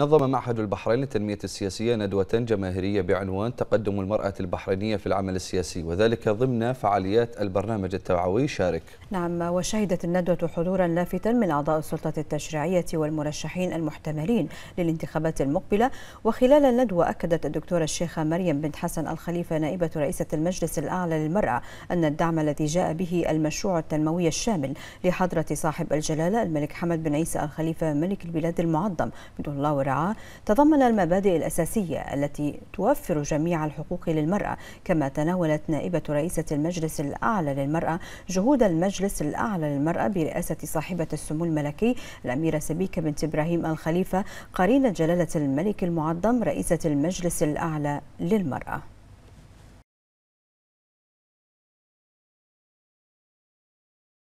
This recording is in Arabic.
نظم معهد البحرين للتنمية السياسية ندوة جماهيرية بعنوان تقدم المرأة البحرينية في العمل السياسي وذلك ضمن فعاليات البرنامج التوعوي شارك نعم وشهدت الندوة حضورا لافتا من أعضاء السلطة التشريعية والمرشحين المحتملين للانتخابات المقبلة وخلال الندوة أكدت الدكتورة الشيخة مريم بنت حسن الخليفة نائبة رئيسة المجلس الأعلى للمرأة أن الدعم الذي جاء به المشروع التنموي الشامل لحضرة صاحب الجلالة الملك حمد بن عيسى الخليفة ملك البلاد المعظم بدون الله المراعاة تضمن المبادئ الأساسية التي توفر جميع الحقوق للمرأة كما تناولت نائبة رئيسة المجلس الأعلى للمرأة جهود المجلس الأعلى للمرأة برئاسة صاحبة السمو الملكي الأميرة سبيكة بنت إبراهيم الخليفة قرينة جلالة الملك المعظم رئيسة المجلس الأعلى للمرأة